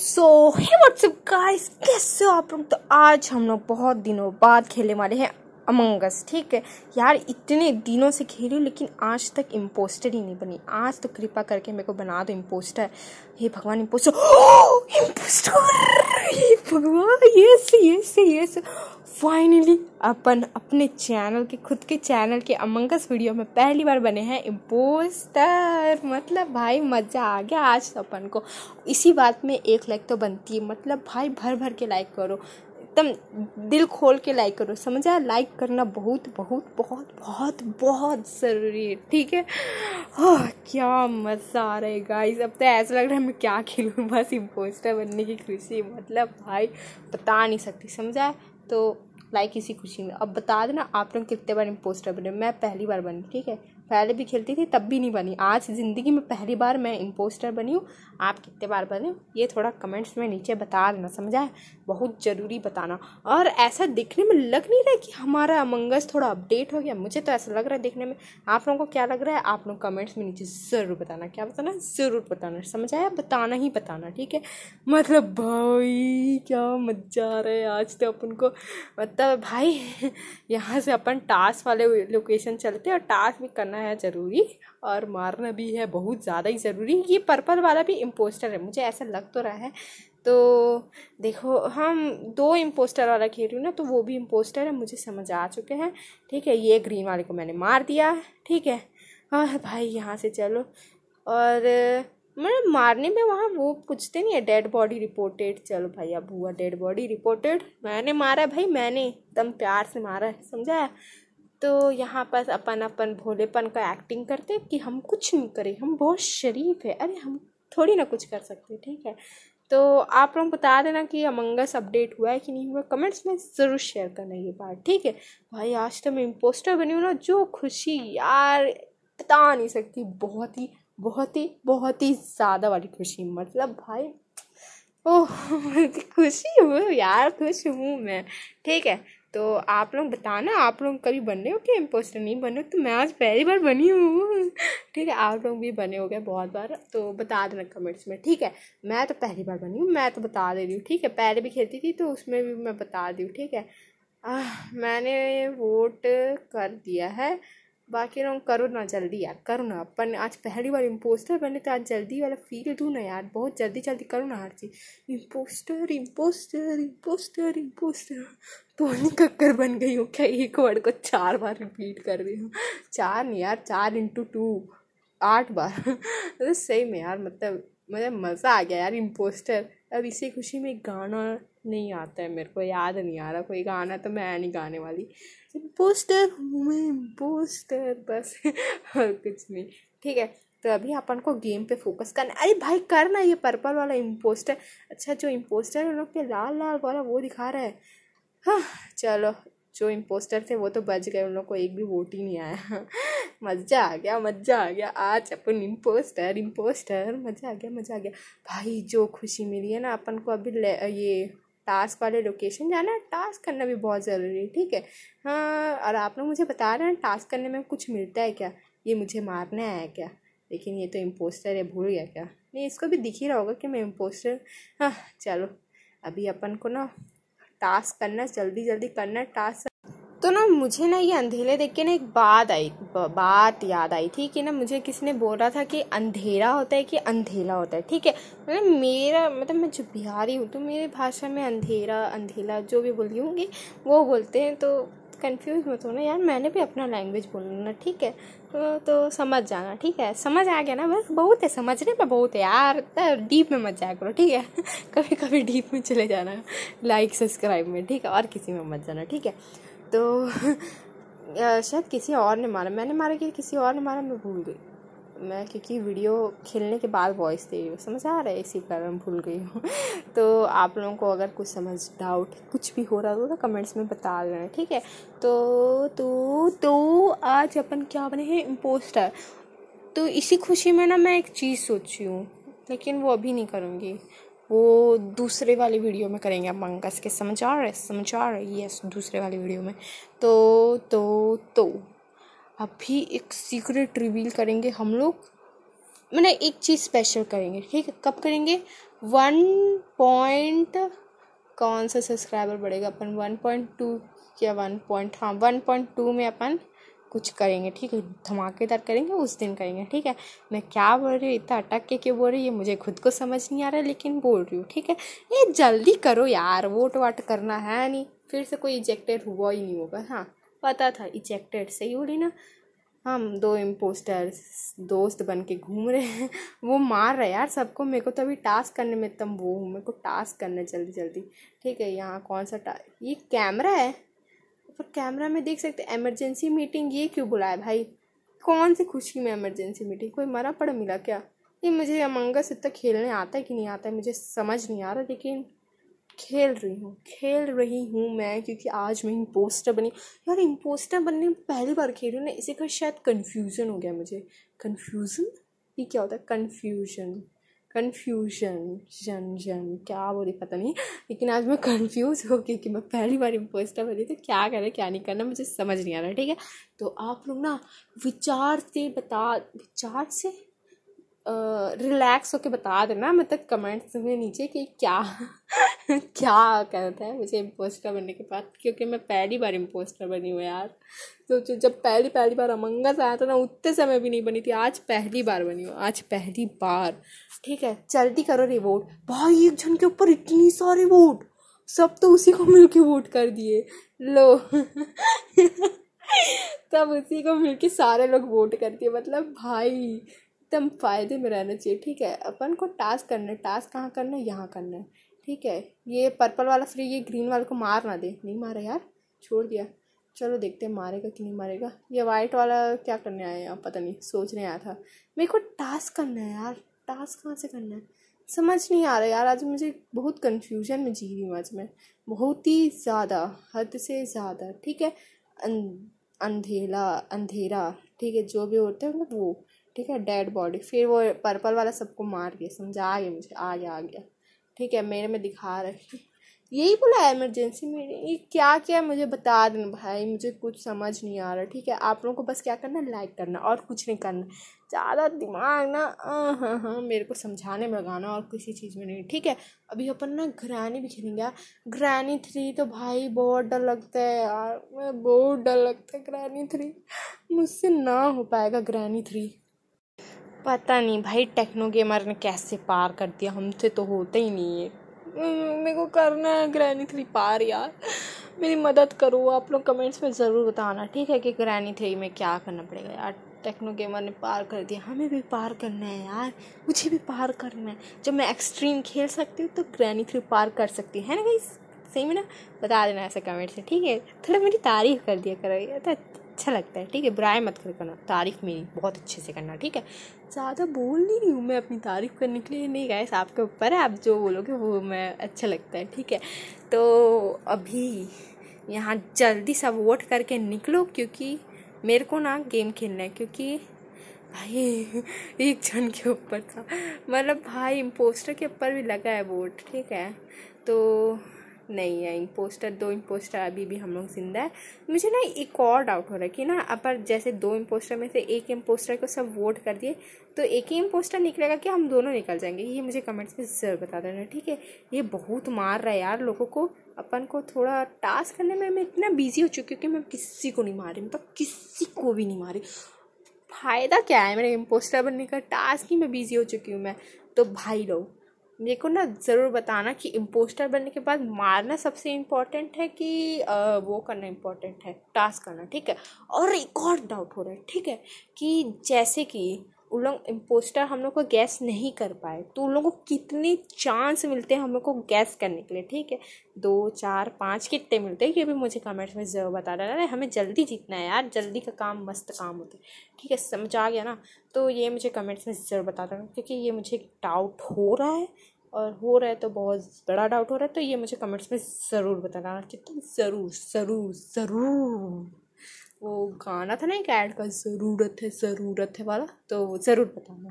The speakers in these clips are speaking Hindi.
सो हे व्हाट्सअप गाइस कैसे हो आप लोग तो आज हम लोग बहुत दिनों बाद खेलने वाले हैं अमंगस ठीक है यार इतने दिनों से खेल रही लेकिन आज तक इम्पोस्टर ही नहीं बनी आज तो कृपा करके मेरे को बना दो इम्पोस्टर हे भगवान इम्पोस्टर इम्पोस्टर ये भगवान यस यस यस फाइनली अपन अपने चैनल के खुद के चैनल के अमंगस वीडियो में पहली बार बने हैं इम्पोस्टर मतलब भाई मज़ा आ गया आज तो अपन को इसी बात में एक लाइक तो बनती है मतलब भाई भर भर के लाइक करो एकदम दिल खोल के लाइक करो समझ आया लाइक करना बहुत बहुत बहुत बहुत बहुत ज़रूरी है ठीक है ओह क्या मज़ा आ रहा है गाइस अब तो ऐसा लग रहा है मैं क्या खेलूँ बस इम्पोस्टर बनने की खुशी मतलब भाई बता नहीं सकती समझा तो लाइक इसी खुशी में अब बता देना आप लोग कितने बार इम्पोस्टर बने मैं पहली बार बनी ठीक है पहले भी खेलती थी तब भी नहीं बनी आज ज़िंदगी में पहली बार मैं इम्पोस्टर बनी हूँ आप कितने बार बने ये थोड़ा कमेंट्स में नीचे बता देना समझा है बहुत ज़रूरी बताना और ऐसा देखने में लग नहीं रहा कि हमारा अमंगस थोड़ा अपडेट हो गया मुझे तो ऐसा लग रहा है देखने में आप लोगों को क्या लग रहा है आप लोग कमेंट्स में नीचे ज़रूर बताना क्या बताना ज़रूर बताना समझाया बताना ही बताना ठीक है मतलब भाई क्या मजा आ रहा है आज तो अपन को मतलब भाई यहाँ से अपन टास्क वाले लोकेशन चलते और टास्क भी करना करना है ज़रूरी और मारना भी है बहुत ज़्यादा ही ज़रूरी ये पर्पल वाला भी इम्पोस्टर है मुझे ऐसा लग तो रहा है तो देखो हम दो इम्पोस्टर वाला खेल रही हूँ ना तो वो भी इम्पोस्टर है मुझे समझ आ चुके हैं ठीक है ये ग्रीन वाले को मैंने मार दिया ठीक है हाँ भाई यहाँ से चलो और मतलब मारने में वहाँ वो पूछते नहीं है डेड बॉडी रिपोर्टेड चलो भाई अब हुआ डेड बॉडी रिपोर्टेड मैंने मारा भाई मैंने एकदम प्यार से मारा है समझा तो यहाँ पर अपन अपन भोलेपन का एक्टिंग करते हैं कि हम कुछ नहीं करें हम बहुत शरीफ है अरे हम थोड़ी ना कुछ कर सकते ठीक है तो आप लोग बता देना कि अमंगस अपडेट हुआ है कि नहीं हुआ कमेंट्स में ज़रूर शेयर करना ये बात ठीक है भाई आज तो मैं इम्पोस्टर बनी हूँ ना जो खुशी यार बता नहीं सकती बहुत ही बहुत ही बहुत ही ज़्यादा वाली खुशी मतलब भाई ओह खुशी हूँ यार खुश हूँ मैं ठीक है तो आप लोग बताना आप लोग कभी बने हो कि इम्पोस्टर नहीं बने तो मैं आज पहली बार बनी हूँ ठीक है आप लोग भी बने हो गए बहुत बार तो बता देना कमेंट्स में ठीक है मैं तो पहली बार बनी हूँ मैं तो बता दे रही हूँ ठीक है पहले भी खेलती थी तो उसमें भी मैं बता दी ठीक है आ, मैंने वोट कर दिया है बाकी लोग करो ना जल्दी यार करो ना अपन आज पहली बार इम्पोस्टर बने तो आज जल्दी वाला फील दूँ ना यार बहुत जल्दी जल्दी करो ना हर चीज़ इम्पोस्टर इम्पोस्टर इम्पोस्टर इम्पोस्टर नहीं कक्कर बन गई हूँ क्या एक वर्ड को चार बार रिपीट कर रही हूँ चार नहीं यार चार इंटू टू आठ बार तो सही में यार मतलब मतलब मज़ा आ गया यार इम्पोस्टर अब इसी खुशी में गाना नहीं आता है मेरे को याद नहीं आ रहा कोई गाना तो मैं नहीं गाने वाली इम्पोस्टर हूँ मैं इम्पोस्टर बस और कुछ नहीं ठीक है तो अभी अपन को गेम पे फोकस करना अरे भाई करना ये पर्पल वाला इम्पोस्टर अच्छा जो इम्पोस्टर है लोग के लाल लाल वाला वो दिखा रहा है हाँ चलो जो इम्पोस्टर थे वो तो बच गए उन लोग को एक भी वोट ही नहीं आया मज़ा आ गया मज़ा आ गया आज अपन इम्पोस्टर इम्पोस्टर मज़ा आ गया मज़ा आ गया भाई जो खुशी मिली है ना अपन को अभी ये टास्क वाले लोकेशन जाना है टास्क करना भी बहुत ज़रूरी है ठीक है हाँ और आप लोग मुझे बता रहे हैं टास्क करने में कुछ मिलता है क्या ये मुझे मारने आया क्या लेकिन ये तो इम्पोस्टर है भूल गया क्या नहीं इसको भी दिख ही रहा होगा कि मैं इम्पोस्टर हाँ चलो अभी अपन को ना टास्क करना जल्दी जल्दी करना टास्क तो ना मुझे ना ये अंधेरे देख के ना एक बात आई बात याद आई थी कि ना मुझे किसी ने बोल रहा था कि अंधेरा होता है कि अंधेला होता है ठीक है मतलब मेरा मतलब मैं जो बिहारी हूँ तो मेरी भाषा में अंधेरा अंधेला जो भी बोली होंगी वो बोलते हैं तो कंफ्यूज मत होना यार मैंने भी अपना लैंग्वेज बोलना ठीक है तो, तो समझ जाना ठीक है समझ आ गया ना बस बहुत है समझने में बहुत है यार डीप में मत जाया करो ठीक है कभी कभी डीप में चले जाना लाइक सब्सक्राइब में ठीक है और किसी में मत जाना ठीक है तो शायद किसी और ने मारा मैंने मारा कि किसी और ने मारा मैं भूल गई मैं क्योंकि वीडियो खेलने के बाद वॉइस दे रही हूँ समझ आ रहा है इसी कारण भूल गई हूँ तो आप लोगों को अगर कुछ समझ डाउट कुछ भी हो रहा हो तो कमेंट्स में बता देना ठीक है तो तो तो आज अपन क्या बने हैं इम्पोस्टर तो इसी खुशी में ना मैं एक चीज़ सोची हूँ लेकिन वो अभी नहीं करूँगी वो दूसरे वाली वीडियो में करेंगे मंगस के समाचार है समझ है यस दूसरे वाली वीडियो में तो तो तो अभी एक सीक्रेट रिवील करेंगे हम लोग मैंने एक चीज़ स्पेशल करेंगे ठीक है कब करेंगे वन पॉइंट कौन सा सब्सक्राइबर बढ़ेगा अपन वन पॉइंट टू या वन पॉइंट हाँ वन पॉइंट टू में अपन कुछ करेंगे ठीक है धमाकेदार करेंगे उस दिन करेंगे ठीक है मैं क्या बोल रही हूँ इतना अटक के क्यों बोल रही ये मुझे खुद को समझ नहीं आ रहा है लेकिन बोल रही हूँ ठीक है ये जल्दी करो यार वोट वाट करना है नहीं फिर से कोई इजेक्टेड हुआ ही नहीं होगा हाँ पता था इजेक्टेड सही बोली ना हम दो इम्पोस्टर्स दोस्त बन के घूम रहे हैं वो मार रहे यार सबको मेरे को तो अभी टास्क करने में तम वो हूँ मेरे को टास्क करना जल्दी जल्दी ठीक है यहाँ कौन सा टा ये कैमरा है पर कैमरा में देख सकते एमरजेंसी मीटिंग ये क्यों बुलाया भाई कौन सी खुशी में इमरजेंसी मीटिंग कोई मरा पड़ा मिला क्या ये मुझे अमंगस इतना खेलने आता है कि नहीं आता है मुझे समझ नहीं आ रहा लेकिन खेल रही हूँ खेल रही हूँ मैं क्योंकि आज मैं इम्पोस्टर बनी यार इम्पोस्टर बनने में पहली बार खेल रही हूँ ना इसी का शायद कन्फ्यूज़न हो गया मुझे कन्फ्यूज़न ये क्या होता है कन्फ्यूजन कन्फ्यूजन जन जन क्या बोली पता तो नहीं लेकिन आज मैं कन्फ्यूज़ हो क्योंकि मैं पहली बार इम्पोस्टर बनी तो क्या करें क्या नहीं करना मुझे समझ नहीं आ रहा ठीक है तो आप लोग ना विचार से बता विचार से रिलैक्स होके बता देना मतलब कमेंट्स में नीचे कि क्या क्या कहता है मुझे इम्पोस्टर बनने के बाद क्योंकि मैं पहली बार इम्पोस्टर बनी हूँ यार तो जब पहली पहली बार अमंगस आया था ना उतने समय भी नहीं बनी थी आज पहली बार बनी हूँ आज पहली बार ठीक है जल्दी करो रिवोट भाई एक जन के ऊपर इतनी सारी वोट सब तो उसी को मिल के वोट कर दिए लो तब उसी को मिल के सारे लोग वोट करते मतलब भाई તમ ફાયદે મે રહેના જોઈએ ઠીક હે અપન કો ટાસ્ક કરના ટાસ્ક ક્યાં કરના યહાં કરના ઠીક હે યે પર્પલ વાલા ફ્રી યે ગ્રીન વાલ કો માર ના દે નહીં મારે યાર છોડ દિયા ચલો દેખતે મારેગા કે નહીં મારેગા યે વ્હાઇટ વાલા ક્યાં કરને આયા હે યાર પતની સોચને આયા થા મેરે કો ટાસ્ક કરના હે યાર ટાસ્ક ક્યાં સે કરના હે સમજ નહીં આ રહા યાર આજ મુજે બહુત કન્ફ્યુઝન મે જી રીમજ મે બહુત હી જ્યાદા હદ સે જ્યાદા ઠીક હે અંધેલા અંધેરા ઠીક હે જો ભી હોતે હુ બુ ठीक है डेड बॉडी फिर वो पर्पल वाला सबको मार गया समझा गया मुझे आ गया आ गया ठीक है मेरे में दिखा रखी यही बोला एमरजेंसी इमरजेंसी में ये क्या क्या मुझे बता देना भाई मुझे कुछ समझ नहीं आ रहा ठीक है आप लोगों को बस क्या करना लाइक करना और कुछ नहीं करना ज़्यादा दिमाग ना आ, हाँ हाँ मेरे को समझाने में लगाना और किसी चीज़ में नहीं ठीक है अभी अपन ना ग्रैनी भी खेलेंगे यार ग्रैनी थ्री तो भाई बहुत डर लगता है यार मैं बहुत डर लगता है ग्रैनी थ्री मुझसे ना हो पाएगा ग्रैनी थ्री पता नहीं भाई टेक्नो गेमर ने कैसे पार कर दिया हमसे तो होता ही नहीं है हम्म, मेरे को करना है ग्रैनी थ्री पार यार मेरी मदद करो आप लोग कमेंट्स में ज़रूर बताना ठीक है कि ग्रैनी थ्री में क्या करना पड़ेगा यार टेक्नो गेमर ने पार कर दिया हमें भी पार करना है यार मुझे भी पार करना है जब मैं एक्सट्रीम खेल सकती हूँ तो ग्रैनी थ्री पार कर सकती है ना भाई सही में ना बता देना ऐसे कमेंट से ठीक है थोड़ा मेरी तारीफ कर दिया करो तो अच्छा लगता है ठीक है बुराए मत कर करना तारीफ़ मेरी बहुत अच्छे से करना ठीक है ज़्यादा बोल नहीं रही हूँ मैं अपनी तारीफ़ करने के लिए नहीं गैस आपके ऊपर है आप जो बोलोगे वो मैं अच्छा लगता है ठीक है तो अभी यहाँ जल्दी सब वोट करके निकलो क्योंकि मेरे को ना गेम खेलना है क्योंकि भाई एक जन के ऊपर था मतलब भाई इम्पोस्टर के ऊपर भी लगा है वोट ठीक है तो नहीं है इम्पोस्टर दो इम्पोस्टर अभी भी हम लोग जिंदा है मुझे ना एक और डाउट हो रहा है कि ना अपर जैसे दो इम्पोस्टर में से एक इम्पोस्टर को सब वोट कर दिए तो एक ही इम्पोस्टर निकलेगा कि हम दोनों निकल जाएंगे ये मुझे कमेंट्स में ज़रूर बता देना ठीक है ये बहुत मार रहा है यार लोगों को अपन को थोड़ा टास्क करने में मैं इतना बिजी हो चुकी हूँ कि मैं किसी को नहीं मारी मतलब किसी को भी नहीं मारी फ़ायदा क्या है मेरे इम्पोस्टर बनने का टास्क ही मैं बिज़ी हो चुकी हूँ मैं तो भाई लोग मेरे को ना ज़रूर बताना कि इम्पोस्टर बनने के बाद मारना सबसे इम्पॉर्टेंट है कि वो करना इम्पॉर्टेंट है टास्क करना ठीक है और एक और डाउट हो रहा है ठीक है कि जैसे कि उन लोग इम्पोस्टर हम लोग को गैस नहीं कर पाए तो उन लोगों को कितने चांस मिलते हैं हम लोग को गैस करने के लिए ठीक है दो चार पाँच कितने मिलते हैं ये भी मुझे कमेंट्स में ज़रूर बता देना हमें जल्दी जीतना है यार जल्दी का काम मस्त काम होता है ठीक है समझ आ गया ना तो ये मुझे कमेंट्स में ज़रूर बता देना क्योंकि ये मुझे डाउट हो रहा है और हो रहा है तो बहुत बड़ा डाउट हो रहा है तो ये मुझे कमेंट्स में ज़रूर बता कि कितना ज़रूर ज़रूर ज़रूर वो गाना था ना एक ऐड का ज़रूरत है ज़रूरत है वाला तो ज़रूर बताना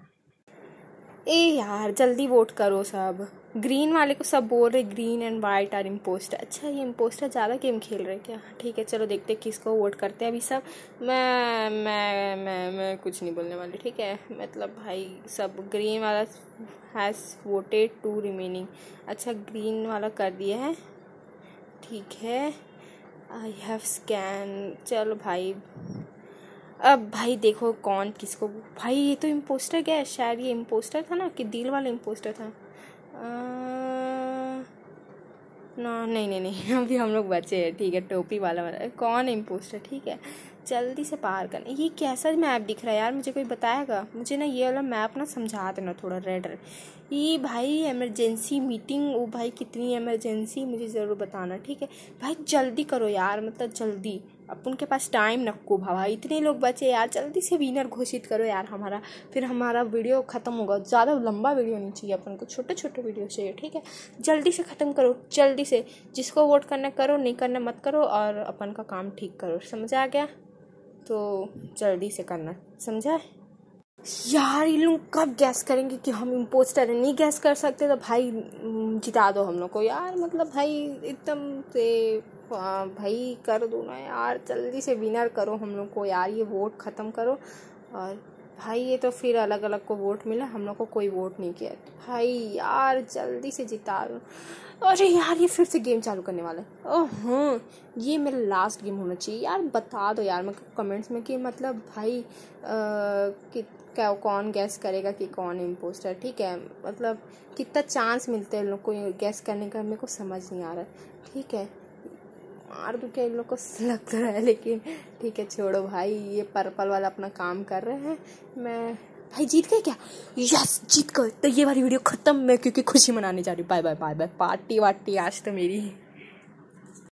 ए यार जल्दी वोट करो सब ग्रीन वाले को सब बोल रहे green and white are impostor अच्छा ये इम्पोस्टर ज़्यादा गेम खेल रहे क्या ठीक है चलो देखते किसको वोट करते हैं अभी सब मैं मैं मैं मैं कुछ नहीं बोलने वाली ठीक है मतलब भाई सब ग्रीन वाला हैज़ वोटेड टू रिमेनिंग अच्छा ग्रीन वाला कर दिया है ठीक है आई हैव स्कैन चलो भाई अब भाई देखो कौन किसको भाई ये तो इम्पोस्टर क्या है शायद ये इम्पोस्टर था ना कि दिल वाला इम्पोस्टर था आ... ना नहीं नहीं नहीं अभी हम लोग बचे हैं ठीक है टोपी वाला वाला कौन इम्पोस्ट है ठीक है जल्दी से पार करना ये कैसा मैप दिख रहा है यार मुझे कोई बताएगा मुझे ना ये वाला मैप ना समझा देना थोड़ा रेड रेड ये भाई इमरजेंसी मीटिंग वो भाई कितनी इमरजेंसी मुझे ज़रूर बताना ठीक है भाई जल्दी करो यार मतलब जल्दी अब उनके पास टाइम नक्को भावा इतने लोग बचे यार जल्दी से विनर घोषित करो यार हमारा फिर हमारा वीडियो ख़त्म होगा ज़्यादा लंबा वीडियो नहीं चाहिए अपन को छोटे छोटे वीडियो चाहिए ठीक है जल्दी से ख़त्म करो जल्दी से जिसको वोट करना करो नहीं करना मत करो और अपन का काम ठीक करो समझ आ गया तो जल्दी से करना समझा यार इन लोग कब गैस करेंगे कि हम इम्पोस्टर नहीं गैस कर सकते तो भाई जिता दो हम लोग को यार मतलब भाई एकदम से हाँ, भाई कर दो ना यार जल्दी से विनर करो हम लोग को यार ये वोट ख़त्म करो और भाई ये तो फिर अलग अलग को वोट मिला हम लोग को कोई वोट नहीं किया भाई यार जल्दी से जिता दो अरे यार ये फिर से गेम चालू करने वाला है ओह हाँ ये मेरा लास्ट गेम होना चाहिए यार बता दो यार मैं कमेंट्स में कि मतलब भाई आ, कि क्या कौन गैस करेगा कि कौन इम्पोस्टर ठीक है मतलब कितना चांस मिलता है लोग को गैस करने का मेरे को समझ नहीं आ रहा ठीक है मार दुखे क्या इन लोग को लग तो रहा है लेकिन ठीक है छोड़ो भाई ये पर्पल वाला अपना काम कर रहे हैं मैं भाई जीत गए क्या यस जीत गए तो ये वाली वीडियो ख़त्म मैं क्योंकि खुशी मनाने जा रही हूँ bye bye bye bye party वार्टी आज तो मेरी